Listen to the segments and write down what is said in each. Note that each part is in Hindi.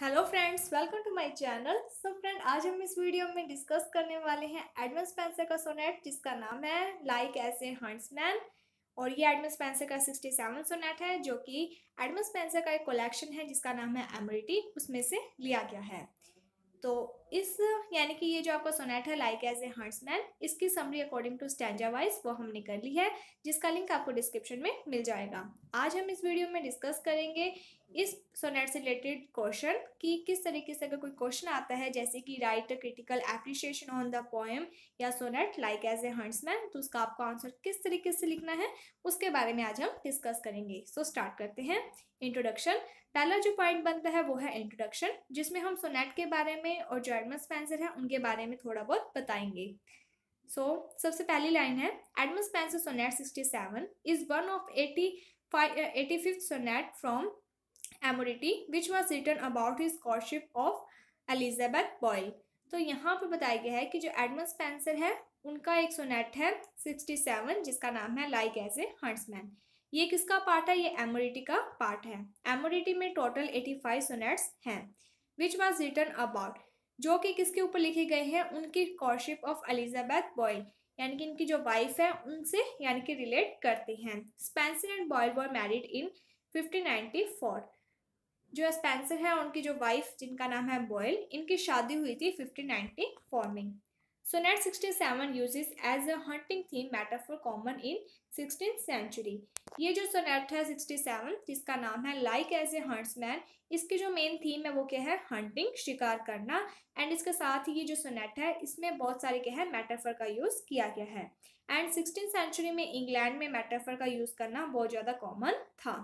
Hello friends welcome to my channel so friend आज हम इस वीडियो में डिस्कस करने वाले हैं एडमस स्पेंसर का सोनेट जिसका नाम है लाइक एस ए हंट्समैन और ये एडमंड स्पेंसर का सिक्सटी सेवन सोनेट है जो कि एडमस स्पेंसर का एक कलेक्शन है जिसका नाम है एमरिटी उसमें से लिया गया है तो इस यानी कि ये जो आपका सोनेट है लाइक एज ए हंट्समैन इसकी summary according to stanza wise वो हमने कर ली है जिसका लिंक आपको डिस्क्रिप्शन में मिल जाएगा आज हम इस वीडियो में डिस्कस करेंगे इस सोनेट से रिलेटेड क्वेश्चन कि किस तरीके से अगर कोई क्वेश्चन आता है जैसे कि write a critical appreciation on the poem या sonnet like as a huntsman तो उसका आपको आंसर किस तरीके से लिखना है उसके बारे में आज हम डिस्कस करेंगे सो so, स्टार्ट करते हैं इंट्रोडक्शन पहला जो पॉइंट बनता है वो है इंट्रोडक्शन जिसमें हम सोनेट के बारे में और जो स्पेंसर है उनके बारे में थोड़ा बहुत बताएंगे सो so, सबसे पहली लाइन है Adam Spenser sonnet sixty seven is one of eighty five eighty fifth sonnet from Amoretti which was written about his courtship of Elizabeth Boyle तो यहाँ पर बताया गया है कि जो एडम स्पेंसर है उनका एक सोनेट है सिक्सटी सेवन जिसका नाम है लाइक एज ए हंट्समैन ये किसका पार्ट है ये एमोरिटी का पार्ट है एमोरिटी में टोटल एटी फाइव सोनेट्स हैं विच वॉज रिटर्न अबाउट जो कि किसके ऊपर लिखे गए हैं उनकी कॉरशिप ऑफ एलिजाबैथ बॉयल यानी कि इनकी जो वाइफ है उनसे यानी कि रिलेट करते हैं Spenser and Boyle boy married in fifteen जो स्पेंसर है उनकी जो वाइफ जिनका नाम है बॉयल इनकी शादी हुई थी फिफ्टीन में Sonnet 67 uses as a hunting theme metaphor common in 16th century. ये जो सोनेट है 67 जिसका नाम है like as a huntsman इसकी जो मेन थीम है वो क्या है हंटिंग शिकार करना एंड इसके साथ ही ये जो सोनेट है इसमें बहुत सारे क्या है मेटाफर का यूज़ किया गया है एंड सिक्सटीन सेंचुरी में इंग्लैंड में मेटाफर का यूज़ करना बहुत ज़्यादा कॉमन था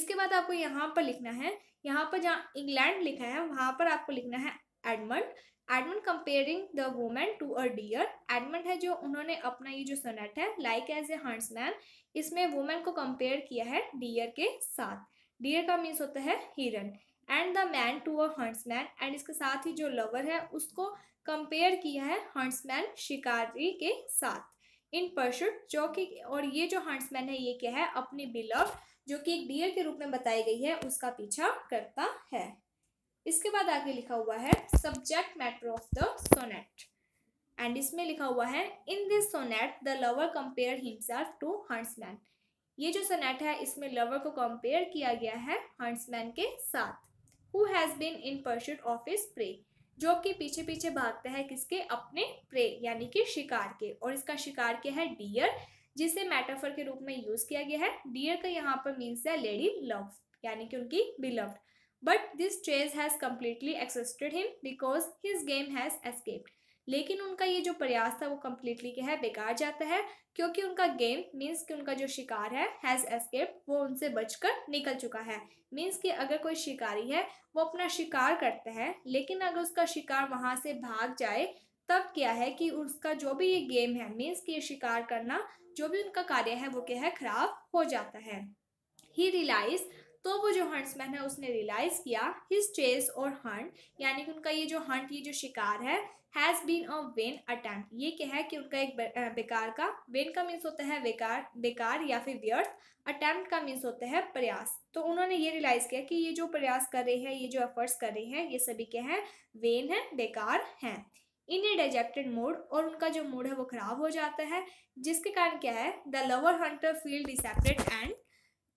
इसके बाद आपको यहाँ पर लिखना है यहाँ पर जहाँ इंग्लैंड लिखा है वहाँ पर आपको लिखना है Edmund Edmund comparing the women to a deer Edmund है जो उन्होंने अपना ये जो सोनेट है लाइक एज ए हंट्समैन इसमें वोमेन को कंपेयर किया है डियर के साथ डियर का मीन्स होता है हिरन and the man to a huntsman and इसके साथ ही जो लवर है उसको कंपेयर किया है हंट्समैन शिकारी के साथ इन परशुट जो कि और ये जो हंट्समैन है ये क्या है अपनी बिलव जो कि एक डियर के रूप में बताई गई है उसका पीछा करता है इसके बाद आगे लिखा हुआ है subject matter of the sonnet and इसमें लिखा हुआ है in this sonnet the lover compare himself to huntsman ये जो सोनेट है इसमें लवर को कंपेयर किया गया है हंट्समैन के साथ who has been in pursuit of his prey जो कि पीछे पीछे भागता है किसके अपने प्रे यानी कि शिकार के और इसका शिकार क्या है डियर जिसे मेटाफर के रूप में यूज़ किया गया है डियर का यहाँ पर मीन्स है लेडी लव यानी कि उनकी beloved but this chase has completely exhausted him because his game has escaped लेकिन उनका ये जो प्रयास था वो कम्प्लीटली क्या है बेकार जाता है क्योंकि उनका गेम मीन्स कि उनका जो शिकार है हैज़ एस्केप वो उनसे बचकर निकल चुका है मीन्स कि अगर कोई शिकारी है वो अपना शिकार करता है लेकिन अगर उसका शिकार वहाँ से भाग जाए तब क्या है कि उसका जो भी ये गेम है मीन्स कि ये शिकार करना जो भी उनका कार्य है वो क्या है खराब हो जाता है ही रियलाइज तो वो जो हंट्समैन है उसने रियलाइज़ किया हिज चेस और हंट यानी कि उनका ये जो हंट ये जो शिकार है has been a vain attempt ये क्या है कि उनका एक बेकार का वेन का मीन्स होता है बेकार बेकार या फिर व्यर्थ अटैम्प्ट का मीन्स होता है प्रयास तो उन्होंने ये रियलाइज़ किया कि ये जो प्रयास कर रहे हैं ये जो एफर्ट्स कर रहे हैं ये सभी क्या है वेन है बेकार हैं इन ए डिजेक्टेड मूड और उनका जो मूड है वो खराब हो जाता है जिसके कारण क्या है the lover hunter feel desperate and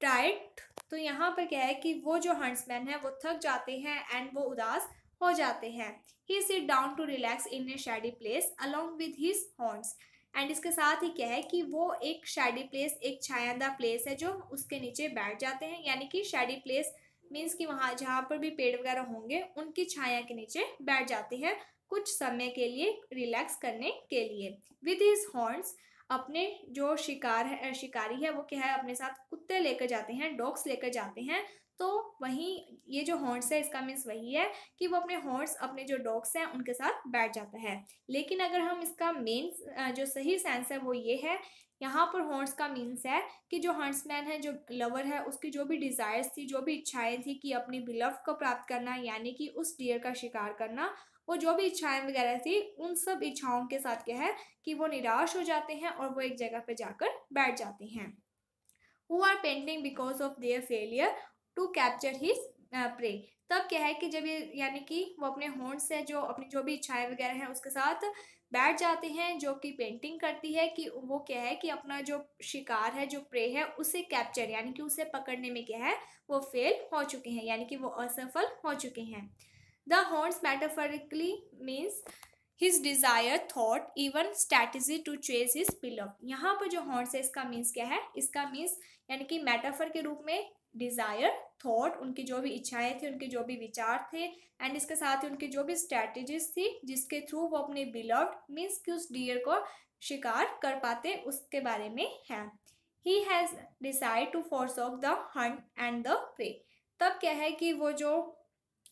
टाइट तो यहाँ पर क्या है कि वो जो हंड्समैन है वो थक जाते हैं एंड वो उदास हो जाते हैं he sit down to relax in a shady place along with his हॉर्न्स एंड इसके साथ ही क्या है कि वो एक शेडी प्लेस एक छायादा प्लेस है जो उसके नीचे बैठ जाते हैं यानी कि शेडी प्लेस मीन्स कि वहाँ जहाँ पर भी पेड़ वगैरह होंगे उनकी छाया के नीचे बैठ जाते हैं कुछ समय के लिए रिलैक्स करने के लिए विद हिज हॉर्न्स अपने जो शिकार है शिकारी है वो क्या है अपने साथ कुत्ते लेकर जाते हैं डॉग्स लेकर जाते हैं तो वहीं ये जो हॉर्ट्स है इसका मीन्स वही है कि वो अपने हॉर्ट्स अपने जो डॉग्स हैं उनके साथ बैठ जाता है लेकिन अगर हम इसका मेन जो सही सेंस है वो ये है यहाँ पर हॉर्ट्स का मीन्स है कि जो मैन है जो लवर है उसकी जो भी डिज़ायर्स थी जो भी इच्छाएं थी कि अपनी बिलव को प्राप्त करना यानी कि उस डियर का शिकार करना वो जो भी इच्छाएं वगैरह थी उन सब इच्छाओं के साथ क्या है कि वो निराश हो जाते हैं और वो एक जगह पर जाकर बैठ जाते हैं who are panting because of their failure to capture his prey तब क्या है कि जब ये यानी कि वो अपने होंड से जो अपनी जो भी इच्छाएं वगैरह हैं उसके साथ बैठ जाते हैं जो कि पेंटिंग करती है कि वो क्या है कि अपना जो शिकार है जो प्रे है उसे कैप्चर यानी कि उसे पकड़ने में क्या है वो फेल हो चुके हैं यानी कि वो असफल हो चुके हैं The horns metaphorically means his desire, thought, even strategy to chase his pillow. यहाँ पर जो horns है इसका means क्या है इसका means यानी कि metaphor के रूप में डिज़ायर थॉट उनकी जो भी इच्छाएं थी उनके जो भी विचार थे एंड इसके साथ ही उनकी जो भी स्ट्रैटेजीज थी जिसके थ्रू वो अपने बिलव्ड मीन्स कि उस डियर को शिकार कर पाते उसके बारे में है he has decide to force off the hunt and the prey तब क्या है कि वो जो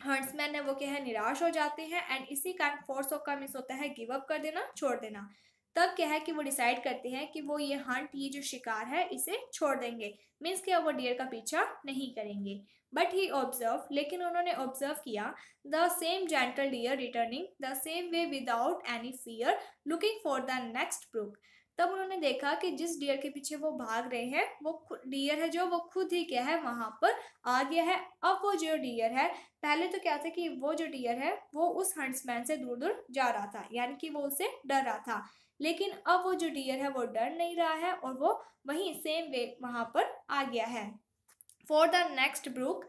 हंट्समैन है वो क्या है निराश हो जाते हैं एंड इसी कारण फोर्स ऑफ का मिस होता है गिव अप कर देना छोड़ देना तब क्या है कि वो डिसाइड करते हैं कि वो ये हंट ये जो शिकार है इसे छोड़ देंगे मीन्स के वो डियर का पीछा नहीं करेंगे बट ही ऑब्जर्व लेकिन उन्होंने ऑब्जर्व किया the same gentle deer returning the same way without any fear looking for the next brook तब उन्होंने देखा कि जिस डियर के पीछे वो भाग रहे हैं वो डियर है जो वो खुद ही क्या है वहां पर आ गया है अब वो जो डियर है पहले तो क्या था कि वो जो डियर है वो उस हंट्समैन से दूर दूर जा रहा था यानी कि वो उसे डर रहा था लेकिन अब वो जो डियर है वो डर नहीं रहा है और वो वहीं सेम वे वहां पर आ गया है for the next brook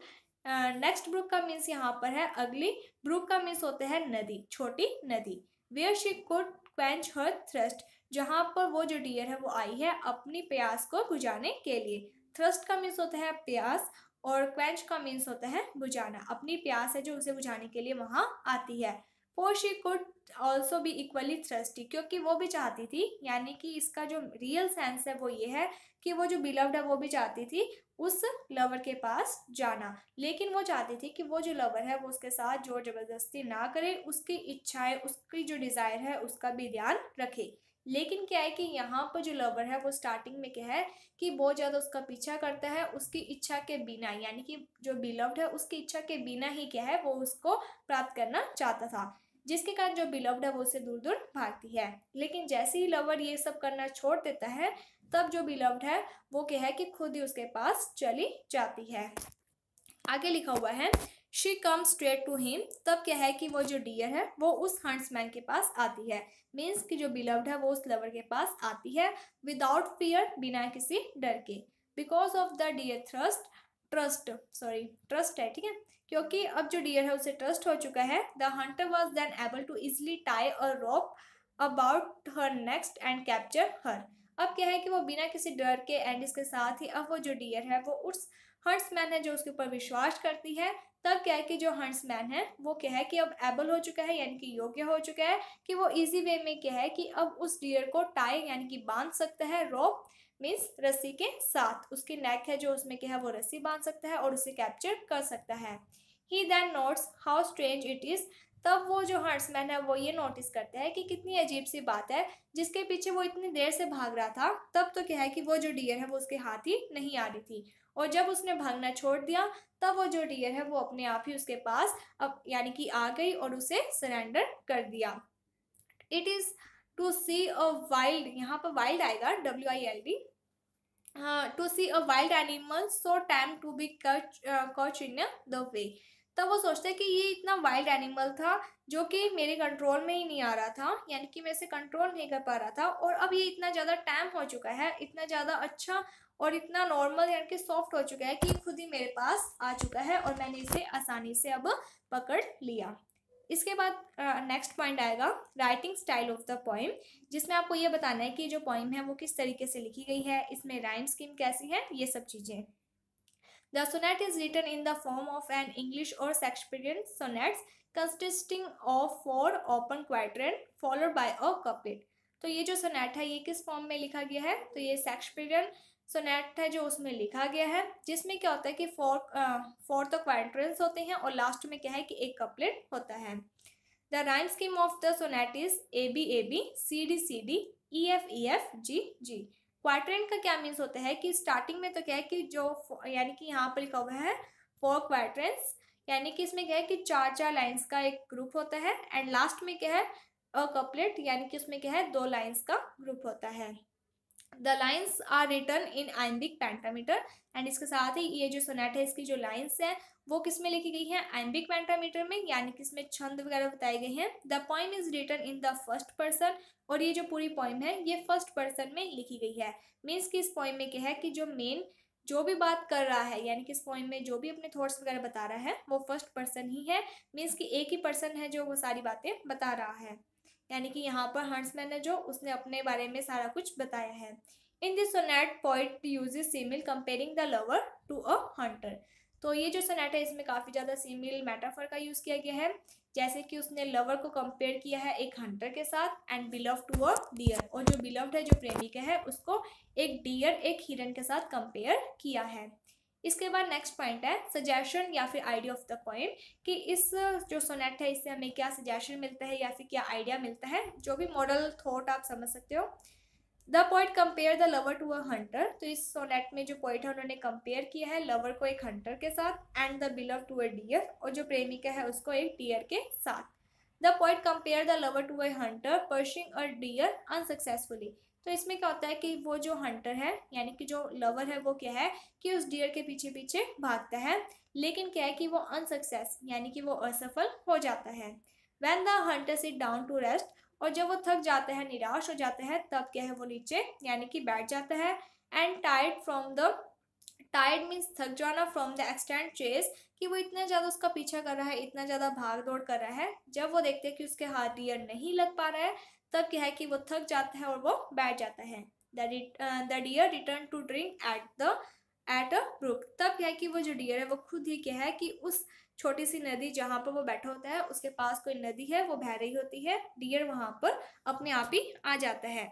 next brook का मीन्स यहाँ पर है अगली ब्रुक का मीन्स होते है नदी छोटी नदी where she could quench her thirst जहाँ पर वो जो डियर है वो आई है अपनी प्यास को बुझाने के लिए थ्रस्ट का मीन्स होता है प्यास और क्वेंच का मीन्स होता है बुझाना अपनी प्यास है जो उसे बुझाने के लिए वहाँ आती है फोर शी कुड ऑल्सो भी इक्वली थ्रस्टी क्योंकि वो भी चाहती थी यानी कि इसका जो रियल सेंस है वो ये है कि वो जो बिलव्ड है वो भी चाहती थी उस लवर के पास जाना लेकिन वो चाहती थी कि वो जो लवर है वो उसके साथ जोर जबरदस्ती ना करे उसकी इच्छाएं उसकी जो डिज़ायर है उसका भी ध्यान रखे लेकिन क्या है कि यहाँ पर जो लवर है वो स्टार्टिंग में क्या है कि बहुत ज़्यादा उसका पीछा करता है उसकी इच्छा के बिना यानी कि जो बिलव्ड है उसकी इच्छा के बिना ही क्या है वो उसको प्राप्त करना चाहता था जिसके कारण जो बिलव्ड है वो उसे दूर दूर भागती है लेकिन जैसे ही लवर ये सब करना छोड़ देता है तब जो बिलव्ड है वो क्या है कि खुद ही उसके पास चली जाती है आगे लिखा हुआ है she come straight to him तब क्या है कि वो जो डियर है वो उस हंड्समैन के पास आती है मीन्स कि जो बिलव्ड है वो उस लवर के पास आती है विदाउट फियर बिना किसी डर के because of the deer thirst trust sorry trust है ठीक है क्योंकि अब जो डियर है उसे ट्रस्ट हो चुका है the hunter was then able to easily tie a rope about her neck and capture her अब क्या है कि वो बिना किसी डर के एंड इसके साथ ही अब वो जो डियर है वो उस हंट्समैन है जो उसके ऊपर विश्वास करती है तब क्या है कि जो हंट्समैन है वो क्या है कि अब एबल हो चुका है यानी कि योग्य हो चुका है कि वो इजी वे में क्या है कि अब उस डियर को टाई यानी कि बांध सकता है रोप मीन्स रस्सी के साथ उसकी नेक है जो उसमें क्या है वो रस्सी बांध सकता है और उसे कैप्चर कर सकता है he then notes how strange it is तब वो जो हंट्समैन है वो ये नोटिस करते हैं कि कितनी अजीब सी बात है जिसके पीछे वो इतनी देर से भाग रहा था तब तो क्या है कि वो जो डियर है वो उसके हाथ ही नहीं आ रही थी और जब उसने भागना छोड़ दिया तब वो जो डियर है वो अपने आप ही उसके पास अब यानी कि आ गई और उसे सरेंडर कर दिया it is to see a wild यहाँ पर वाइल्ड आएगा W I L D to see a wild animal so tame to be caught in the way तब वो सोचते हैं कि ये इतना वाइल्ड एनिमल था जो कि मेरे कंट्रोल में ही नहीं आ रहा था यानी कि मैं इसे कंट्रोल नहीं कर पा रहा था और अब ये इतना ज़्यादा टैम हो चुका है इतना ज़्यादा अच्छा और इतना नॉर्मल यानी कि सॉफ्ट हो चुका है कि खुद ही मेरे पास आ चुका है और मैंने इसे आसानी से अब पकड़ लिया इसके बाद नेक्स्ट uh, पॉइंट आएगा writing style of the poem जिसमें आपको ये बताना है कि जो पोइम है वो किस तरीके से लिखी गई है इसमें राइम स्कीम कैसी है ये सब चीज़ें The sonnet is written in the form of an English or Shakespearean sonnet consisting of four open quatrain followed by a couplet. तो ये जो सोनेट है ये किस फॉर्म में लिखा गया है तो ये शेक्सपियरियन सोनेट है जो उसमें लिखा गया है जिसमें क्या होता है कि फोर फोर तो क्वाइंट्रेंस होते हैं और लास्ट में क्या है कि एक कपलेट होता है the rhyme scheme of the sonnet is A B A B C D C D E F E F G G quatrain का क्या मीन्स होता है कि स्टार्टिंग में तो क्या है कि जो यानी कि यहाँ पर लिखा हुआ है फोर क्वार्टरेंट्स यानी कि इसमें क्या है कि चार चार लाइन्स का एक ग्रुप होता है एंड लास्ट में क्या है अ कपलेट यानी कि उसमें क्या है दो लाइन्स का ग्रुप होता है the lines are written in iambic pentameter and इसके साथ ही ये जो सोनेट है इसकी जो लाइन्स हैं वो किस में लिखी गई है एम्बिक पेंटामीटर में यानी कि इसमें छंद वगैरह बताए गए हैं the poem is written in the first person और ये जो पूरी पॉइम है ये फर्स्ट पर्सन में लिखी गई है मीन्स कि इस पॉइम में क्या है कि जो मेन जो भी बात कर रहा है यानी कि इस पॉइंट में जो भी अपने थॉट्स वगैरह बता रहा है वो फर्स्ट पर्सन ही है मीन्स कि एक ही पर्सन है जो वो सारी बातें बता रहा है यानी कि यहाँ पर हंट्समैन है जो उसने अपने बारे में सारा कुछ बताया है in this sonnet point use is simile comparing the lover to a hunter तो ये जो सनेट है इसमें काफ़ी ज़्यादा सीमिल मेटाफर का यूज़ किया गया है जैसे कि उसने लवर को कंपेयर किया है एक हंटर के साथ and beloved to a deer और जो बिलव्ड है जो प्रेमी का है उसको एक डियर एक हिरन के साथ कंपेयर किया है इसके बाद नेक्स्ट पॉइंट है सजेशन या फिर आइडिया ऑफ द पॉइंट कि इस जो सोनेट है इससे हमें क्या सजेशन मिलता है या फिर क्या आइडिया मिलता है जो भी मॉडल थॉट आप समझ सकते हो the point compare the lover to a hunter तो इस सोनेट में जो पॉइंट है उन्होंने कंपेयर किया है लवर को एक हंटर के साथ and the beloved to a deer और जो प्रेमिका है उसको एक डियर के साथ the point compare the lover to a hunter pursuing a deer unsuccessfully तो इसमें क्या होता है कि वो जो हंटर है यानी कि जो लवर है वो क्या है कि उस डियर के पीछे पीछे भागता है लेकिन क्या है कि वो अनसक्सेस यानी कि वो असफल हो जाता है when the hunter sit down to rest और जब वो थक जाता है निराश हो जाता है तब क्या है वो नीचे यानी कि बैठ जाता है and tired from the tired means थक जाना फ्रॉम द एक्सटेंड चेस कि वो इतना ज़्यादा उसका पीछा कर रहा है इतना ज़्यादा भाग दौड़ कर रहा है जब वो देखते हैं कि उसके हाथ डियर नहीं लग पा रहा है तब क्या है कि वो थक जाता है और वो बैठ जाता है the deer return to drink at the at a brook तब क्या है कि वो जो डियर है वो खुद ये क्या है कि उस छोटी सी नदी जहाँ पर वो बैठा होता है उसके पास कोई नदी है वो बह रही होती है डियर वहाँ पर अपने आप ही आ जाता है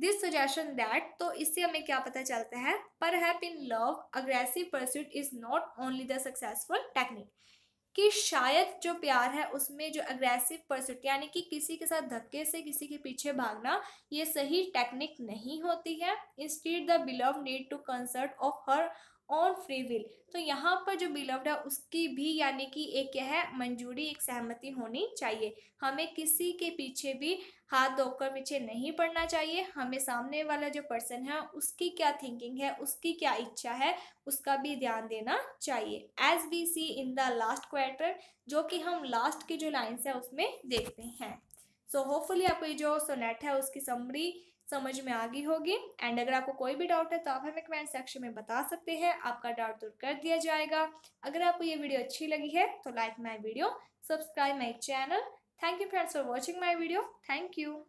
दिस सजेशन दैट तो इससे हमें क्या पता चलता है पर हैप in love aggressive pursuit is not only the successful technique कि शायद जो प्यार है उसमें जो अग्रेसिव परसुट यानी कि किसी के साथ धक्के से किसी के पीछे भागना ये सही टेक्निक नहीं होती है instead the beloved need to consent of her own free will तो यहाँ पर जो बिलव्ड है उसकी भी यानी कि एक क्या है मंजूरी एक सहमति होनी चाहिए हमें किसी के पीछे भी हाथ धोकर पीछे नहीं पड़ना चाहिए हमें सामने वाला जो पर्सन है उसकी क्या थिंकिंग है उसकी क्या इच्छा है उसका भी ध्यान देना चाहिए as we see in the last quatrain जो कि हम लास्ट की जो लाइन्स है उसमें देखते हैं सो so, होपफुली आपको ये जो सोनेट है उसकी समरी समझ में आ गई होगी एंड अगर आपको कोई भी डाउट है तो आप हमें कमेंट सेक्शन में बता सकते हैं आपका डाउट दूर कर दिया जाएगा अगर आपको ये वीडियो अच्छी लगी है तो like my video subscribe my channel Thank you friends for watching my video. Thank you.